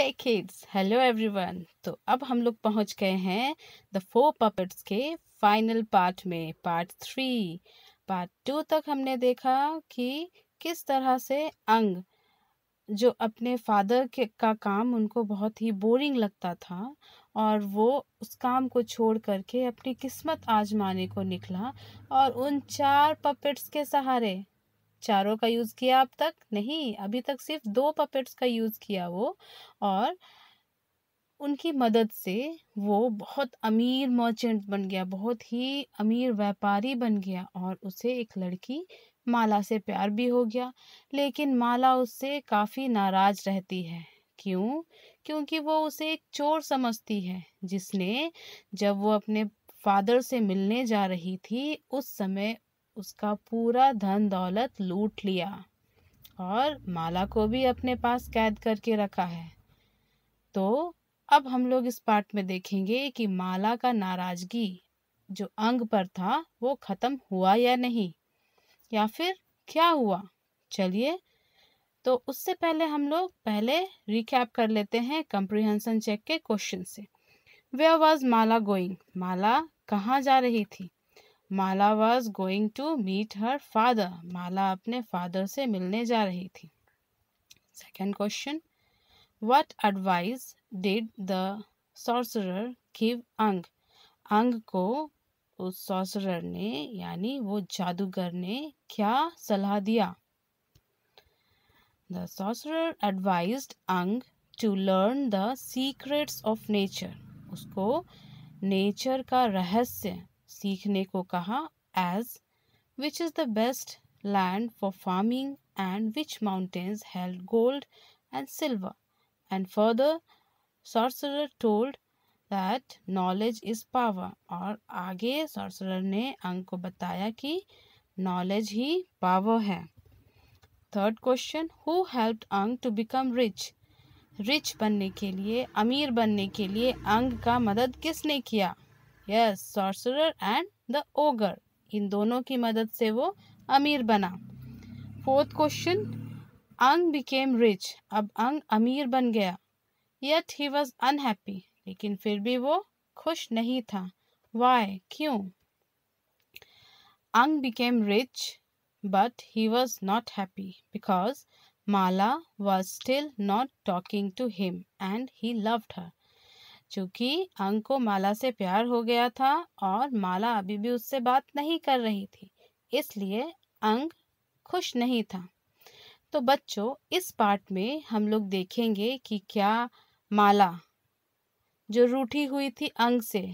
हे kids hello everyone तो अब हम लोग पहुंच गए हैं द फोर पपेट्स के फाइनल पार्ट में पार्ट थ्री पार्ट टू तक हमने देखा कि किस तरह से अंग जो अपने फादर के का काम उनको बहुत ही बोरिंग लगता था और वो उस काम को छोड़ करके अपनी किस्मत आजमाने को निकला और उन चार पपेट्स के सहारे चारों का यूज़ किया अब तक नहीं अभी तक सिर्फ दो पपेट्स का यूज़ किया वो और उनकी मदद से वो बहुत अमीर मर्चेंट बन गया बहुत ही अमीर व्यापारी बन गया और उसे एक लड़की माला से प्यार भी हो गया लेकिन माला उससे काफ़ी नाराज़ रहती है क्यों क्योंकि वो उसे एक चोर समझती है जिसने जब वो अपने फादर से मिलने जा रही थी उस समय उसका पूरा धन दौलत लूट लिया और माला को भी अपने पास कैद करके रखा है तो अब हम लोग इस पार्ट में देखेंगे कि माला का नाराजगी जो अंग पर था वो ख़त्म हुआ या नहीं या फिर क्या हुआ चलिए तो उससे पहले हम लोग पहले रिकैप कर लेते हैं कंप्रीहेंसन चेक के क्वेश्चन से वे वॉज माला गोइंग माला कहाँ जा रही थी Mala was going to meet her father Mala अपने फादर से मिलने जा रही थी second question what advice did the sorcerer give Aung Aung को उस सॉसरर ने यानी वो जादूगर ने क्या सलाह दिया The sorcerer advised Ang to learn the secrets of nature. उसको नेचर का रहस्य सीखने को कहा as which is the best land for farming and which mountains held gold and silver and further sorcerer told that knowledge is power और आगे sorcerer ने Aung को बताया कि नॉलेज ही पावर है third question who help Aung to become rich rich बनने के लिए अमीर बनने के लिए अंग का मदद किसने किया yes sorcerer and the ogre इन दोनों की मदद से वो अमीर बना fourth question Aung became rich अब अंग अमीर बन गया यट ही वॉज अनहैप्पी लेकिन फिर भी वो खुश नहीं था वाई क्यों Aung became rich but he was not happy because Mala was still not talking to him and he loved her चूँकि अंक को माला से प्यार हो गया था और माला अभी भी उससे बात नहीं कर रही थी इसलिए अंग खुश नहीं था तो बच्चों इस पार्ट में हम लोग देखेंगे कि क्या माला जो रूठी हुई थी अंग से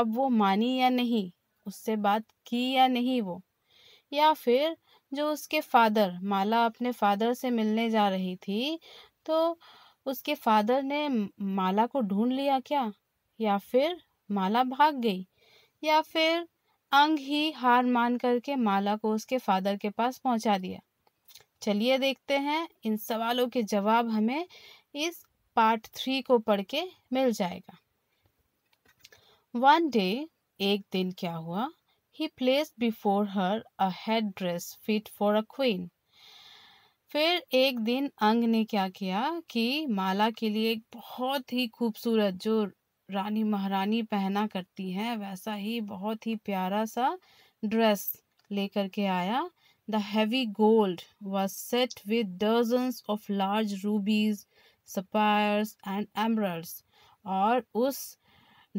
अब वो मानी या नहीं उससे बात की या नहीं वो या फिर जो उसके फादर माला अपने फादर से मिलने जा रही थी तो उसके फादर ने माला को ढूंढ लिया क्या या फिर माला भाग गई या फिर अंग ही हार मान करके माला को उसके फादर के पास पहुंचा दिया चलिए देखते हैं इन सवालों के जवाब हमें इस पार्ट थ्री को पढ़ के मिल जाएगा वन डे एक दिन क्या हुआ he place before her a head dress fit for a queen फिर एक दिन अंग ने क्या किया कि माला के लिए एक बहुत ही खूबसूरत जो रानी महारानी पहना करती हैं वैसा ही बहुत ही प्यारा सा ड्रेस लेकर के आया the heavy gold was set with dozens of large rubies sapphires and emeralds और उस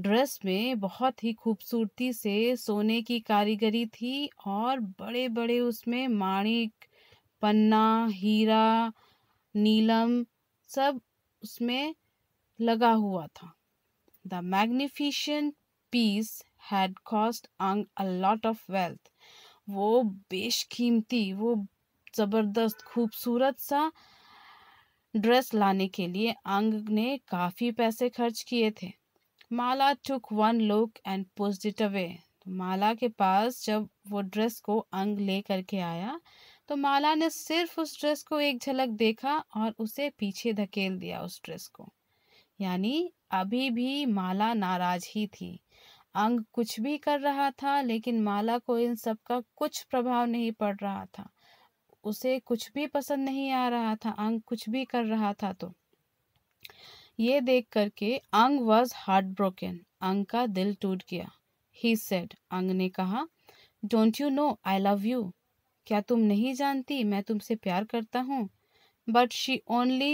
ड्रेस में बहुत ही खूबसूरती से सोने की कारीगरी थी और बड़े बड़े उसमें माणिक पन्ना हीरा नीलम सब उसमें लगा हुआ था the magnificent piece had cost Aung a lot of wealth वो बेशकीमती वो ज़बरदस्त खूबसूरत सा ड्रेस लाने के लिए अंग ने काफ़ी पैसे खर्च किए थे Mala took one look and pushed it away Mala के पास जब वो ड्रेस को अंग ले करके आया तो माला ने सिर्फ उस ड्रेस को एक झलक देखा और उसे पीछे धकेल दिया उस ड्रेस को यानी अभी भी माला नाराज ही थी अंग कुछ भी कर रहा था लेकिन माला को इन सब का कुछ प्रभाव नहीं पड़ रहा था उसे कुछ भी पसंद नहीं आ रहा था अंग कुछ भी कर रहा था तो ये देख करके अंग वॉज हार्ट ब्रोकन अंग का दिल टूट गया ही सेड अंग ने कहा don't you know I love you क्या तुम नहीं जानती मैं तुमसे प्यार करता हूँ but she only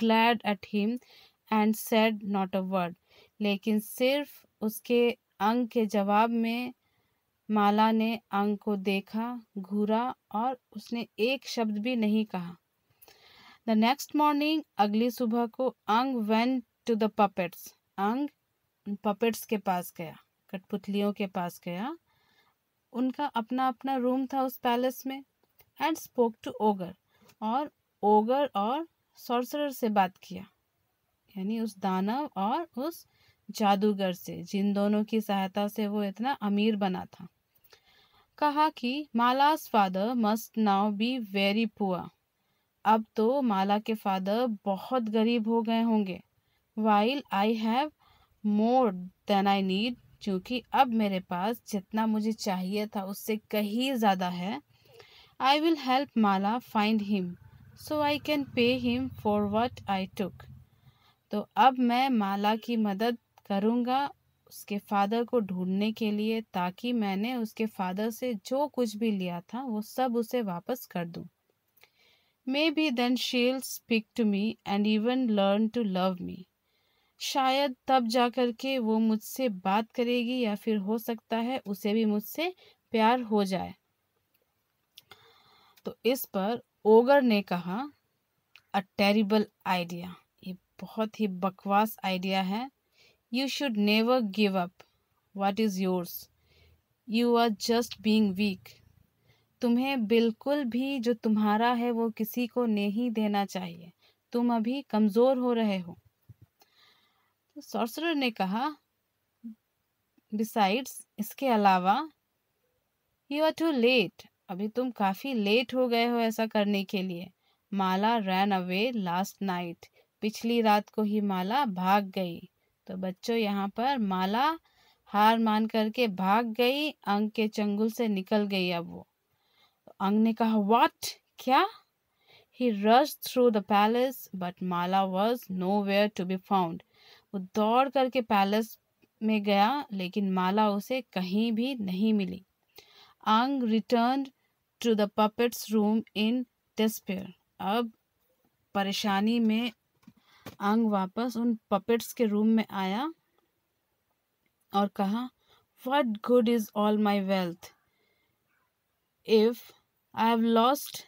glared at him and said not a word लेकिन सिर्फ उसके अंग के जवाब में माला ने अंग को देखा घूरा और उसने एक शब्द भी नहीं कहा द नेक्स्ट मॉर्निंग अगली सुबह को Aung went to the puppets Aung puppets के पास गया कठपुतलियों के पास गया उनका अपना अपना रूम था उस पैलेस में एंड स्पोक टू ओगर और ओगर और सॉर्सरर से बात किया यानी उस दानव और उस जादूगर से जिन दोनों की सहायता से वो इतना अमीर बना था कहा कि Mala's father must now be very poor अब तो माला के फादर बहुत गरीब हो गए होंगे while I have more than I need क्योंकि अब मेरे पास जितना मुझे चाहिए था उससे कहीं ज़्यादा है I will help Mala find him so I can pay him for what I took तो अब मैं माला की मदद करूँगा उसके फादर को ढूंढने के लिए ताकि मैंने उसके फादर से जो कुछ भी लिया था वो सब उसे वापस कर दूँ maybe then she'll speak to me and even learn to love me शायद तब जा कर के वो मुझसे बात करेगी या फिर हो सकता है उसे भी मुझसे प्यार हो जाए तो इस पर ओगर ने कहा अ टेरिबल आइडिया ये बहुत ही बकवास आइडिया है you should never give up what is yours you are just being weak तुम्हें बिल्कुल भी जो तुम्हारा है वो किसी को नहीं देना चाहिए तुम अभी कमज़ोर हो रहे हो सॉर्सरर ने कहा बिसाइड्स इसके अलावा यू आर टू लेट अभी तुम काफ़ी लेट हो गए हो ऐसा करने के लिए Mala ran away last night पिछली रात को ही माला भाग गई तो बच्चों यहाँ पर माला हार मान करके भाग गई अंग के चंगुल से निकल गई अब वो अंग ने कहा वाट क्या he rush through the palace but Mala was nowhere to be found वो दौड़ करके पैलेस में गया लेकिन माला उसे कहीं भी नहीं मिली Aung return to the puppets room in despair अब परेशानी में आंग वापस उन पपेट्स के रूम में आया और कहा what good is all my wealth if I have lost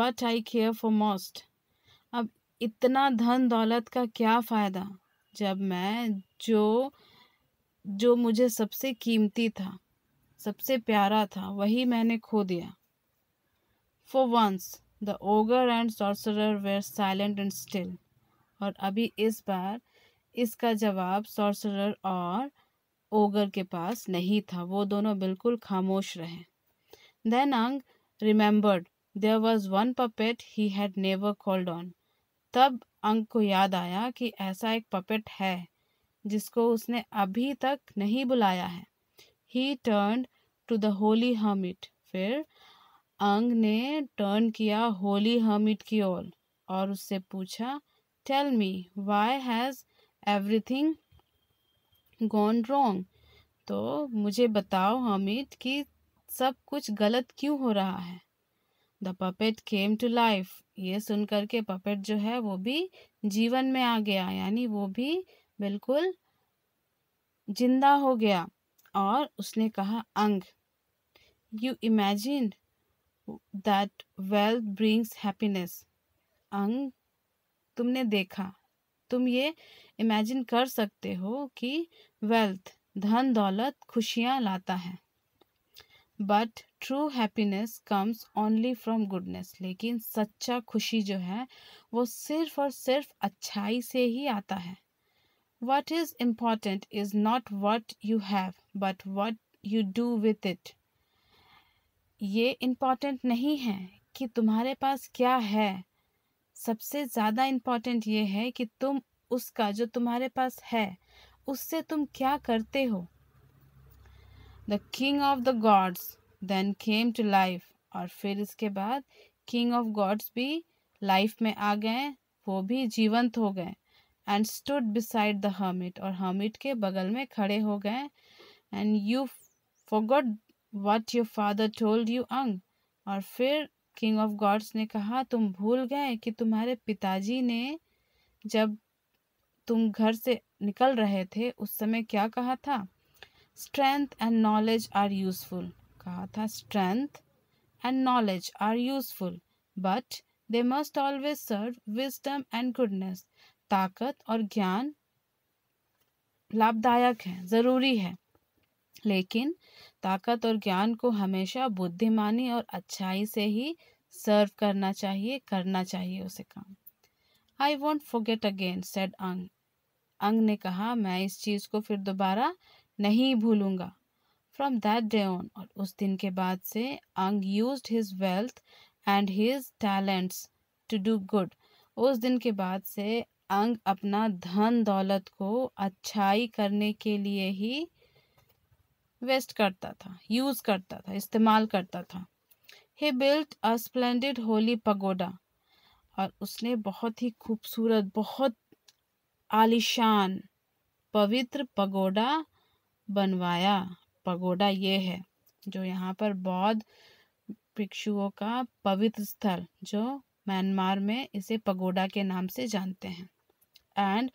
what I care for most अब इतना धन दौलत का क्या फ़ायदा जब मैं जो जो मुझे सबसे कीमती था सबसे प्यारा था वही मैंने खो दिया for once the ogre and sorcerer were silent and still और अभी इस बार इसका जवाब सॉर्सरर और ओगर के पास नहीं था वो दोनों बिल्कुल खामोश रहे then Aung remembered there was one puppet he had never called on तब अंक को याद आया कि ऐसा एक पपेट है जिसको उसने अभी तक नहीं बुलाया है he turn to the holy hermit फिर अंग ने टर्न किया होली हमिट की ओर और उससे पूछा tell me why has everything gone wrong तो मुझे बताओ हमिट कि सब कुछ गलत क्यों हो रहा है the puppet came to life ये सुन करके पपेट जो है वो भी जीवन में आ गया यानी वो भी बिल्कुल जिंदा हो गया और उसने कहा Aung you imagine that wealth brings happiness Aung तुमने देखा तुम ये इमेजिन कर सकते हो कि वेल्थ धन दौलत खुशियाँ लाता है but true happiness comes only from goodness लेकिन सच्चा खुशी जो है वो सिर्फ और सिर्फ अच्छाई से ही आता है what is important is not what you have but what you do with it ये इम्पॉर्टेंट नहीं है कि तुम्हारे पास क्या है सबसे ज़्यादा इम्पॉर्टेंट ये है कि तुम उसका जो तुम्हारे पास है उससे तुम क्या करते हो the king of the gods then came to life और फिर इसके बाद किंग ऑफ गॉड्स भी लाइफ में आ गए वो भी जीवंत हो गए and stood beside the hermit और हर्मिट के बगल में खड़े हो गए and you forgot what your father told you Aung और फिर किंग ऑफ गॉड्स ने कहा तुम भूल गए कि तुम्हारे पिताजी ने जब तुम घर से निकल रहे थे उस समय क्या कहा था strength and knowledge are useful कहा था strength and knowledge are useful but they must always serve wisdom and goodness ताकत और ज्ञान लाभदायक है ज़रूरी है लेकिन ताकत और ज्ञान को हमेशा बुद्धिमानी और अच्छाई से ही सर्व करना चाहिए करना चाहिए उसे काम I won't forget again said Aung अंग ने कहा मैं इस चीज़ को फिर दोबारा नहीं भूलूंगा फ्रॉम दैट डे ऑन और उस दिन के बाद से Aung use his wealth and his talents to do good उस दिन के बाद से अंग अपना धन दौलत को अच्छाई करने के लिए ही वेस्ट करता था यूज करता था इस्तेमाल करता था he built a splendid holy pagoda और उसने बहुत ही खूबसूरत बहुत आलिशान पवित्र पगोडा बनवाया पगोडा ये है जो यहाँ पर बौद्ध भिक्षुओं का पवित्र स्थल जो म्यांमार में इसे पगोडा के नाम से जानते हैं and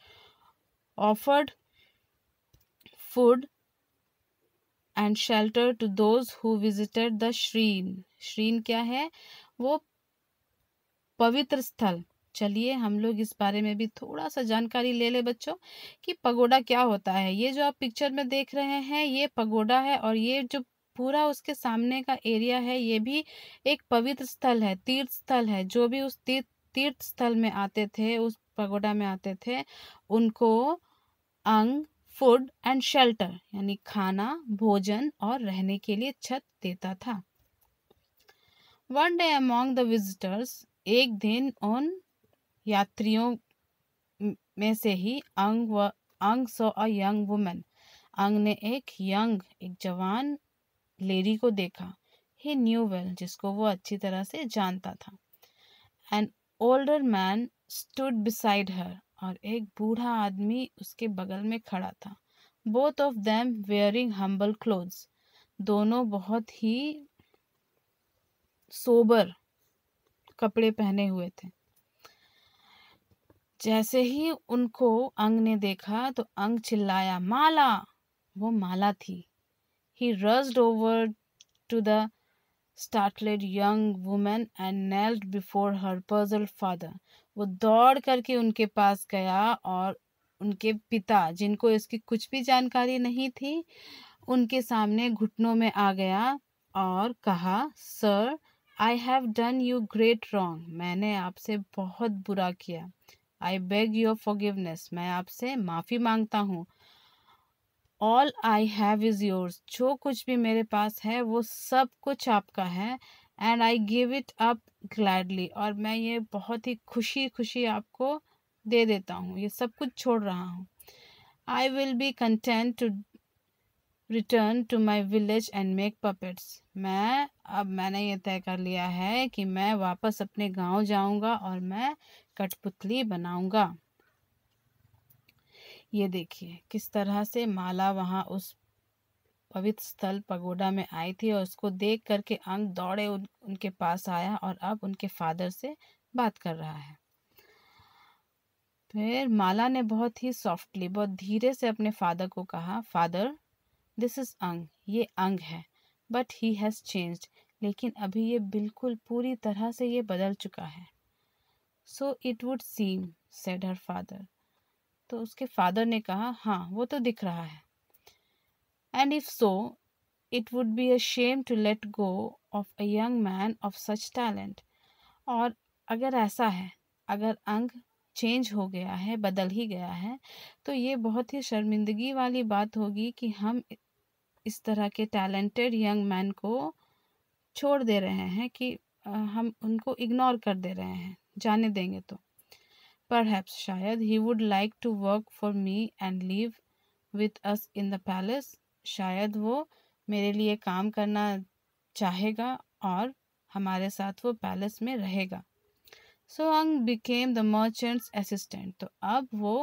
offered food and shelter to those who visited the shrine shrine क्या है वो पवित्र स्थल चलिए हम लोग इस बारे में भी थोड़ा सा जानकारी ले ले बच्चों कि पगोडा क्या होता है ये जो आप पिक्चर में देख रहे हैं ये पगोडा है और ये जो पूरा उसके सामने का एरिया है ये भी एक पवित्र स्थल है तीर्थ स्थल है जो भी उस तीर्थ तीर्थ स्थल में आते थे उस पगोडा में आते थे उनको अंग फूड एंड शेल्टर यानी खाना भोजन और रहने के लिए छत देता था one day among the visitors एक दिन उन यात्रियों में से ही अंग व अंग सो अ यंग वुमेन अंग ने एक यंग एक जवान लेडी को देखा ही न्यू वेल जिसको वो अच्छी तरह से जानता था an older man stood beside her और एक बूढ़ा आदमी उसके बगल में खड़ा था both of them wearing humble clothes दोनों बहुत ही सोबर कपड़े पहने हुए थे जैसे ही उनको अंग ने देखा तो अंग चिल्लाया माला वो माला थी he rushed over to the startled young woman and knelt before her puzzled father वो दौड़ करके उनके पास गया और उनके पिता जिनको इसकी कुछ भी जानकारी नहीं थी उनके सामने घुटनों में आ गया और कहा sir I have done you great wrong मैंने आपसे बहुत बुरा किया आई बेग योर फॉरगिवनेस मैं आपसे माफ़ी मांगता हूँ all I have is yours जो कुछ भी मेरे पास है वो सब कुछ आपका है and I give it up gladly और मैं ये बहुत ही खुशी खुशी आपको दे देता हूँ ये सब कुछ छोड़ रहा हूँ I will be content to return to my village and make puppets मैं अब मैंने ये तय कर लिया है कि मैं वापस अपने गांव जाऊंगा और मैं कठपुतली बनाऊंगा ये देखिए किस तरह से माला वहाँ उस पवित्र स्थल पगोडा में आई थी और उसको देख करके अंग दौड़े उन, उनके पास आया और अब उनके फादर से बात कर रहा है फिर माला ने बहुत ही सॉफ्टली बहुत धीरे से अपने फादर को कहा फादर दिस इज़ अंग ये अंग है बट ही हैज़ चेंज लेकिन अभी ये बिल्कुल पूरी तरह से ये बदल चुका है so it would seem said her father तो उसके फादर ने कहा हाँ वो तो दिख रहा है and if so it would be a shame to let go of a young man of such talent और अगर ऐसा है अगर अंग चेंज हो गया है बदल ही गया है तो ये बहुत ही शर्मिंदगी वाली बात होगी कि हम इस तरह के टैलेंटेड यंग मैन को छोड़ दे रहे हैं कि हम उनको इग्नोर कर दे रहे हैं जाने देंगे तो पर हैप्स शायद he would like to work for me and live with us in the palace शायद वो मेरे लिए काम करना चाहेगा और हमारे साथ वो पैलेस में रहेगा सो अंग बिकेम द मर्चेंट्स असिस्टेंट तो अब वो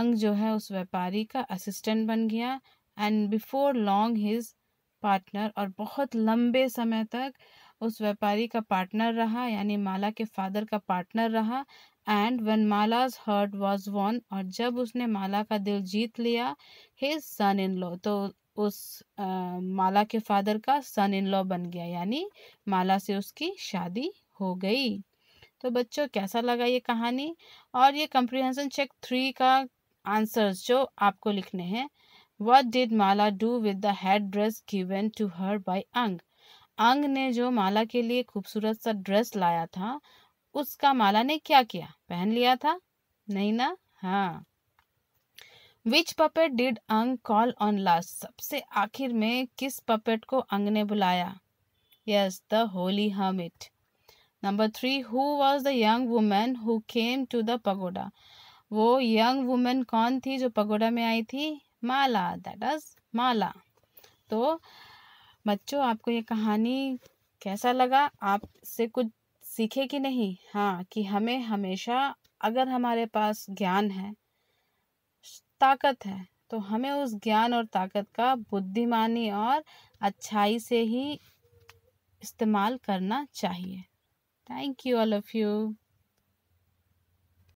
अंग जो है उस व्यापारी का असिस्टेंट बन गया and before long his partner और बहुत लंबे समय तक उस व्यापारी का पार्टनर रहा यानी माला के फादर का पार्टनर रहा and one Mala's heart was won और जब उसने माला का दिल जीत लिया हिज सन इन लॉ तो उस आ, माला के फादर का सन इन लॉ बन गया यानी माला से उसकी शादी हो गई तो बच्चों कैसा लगा ये कहानी और ये कंप्रीहेंसन चेक थ्री का आंसर्स जो आपको लिखने हैं what did Mala do with the headdress given to her by Ang अंग ने जो माला के लिए खूबसूरत सा ड्रेस लाया था उसका माला ने क्या किया पहन लिया था नहीं ना हाँ which puppet did Ang call on last सबसे आखिर में किस पपेट को अंग ने बुलाया yes the holy hermit number three who was the young women who came to the pagoda वो यंग वुमेन कौन थी जो पगोडा में आई थी माला दैट इज माला तो बच्चों आपको ये कहानी कैसा लगा आपसे कुछ सीखे कि नहीं हाँ कि हमें हमेशा अगर हमारे पास ज्ञान है ताकत है तो हमें उस ज्ञान और ताकत का बुद्धिमानी और अच्छाई से ही इस्तेमाल करना चाहिए thank you all of you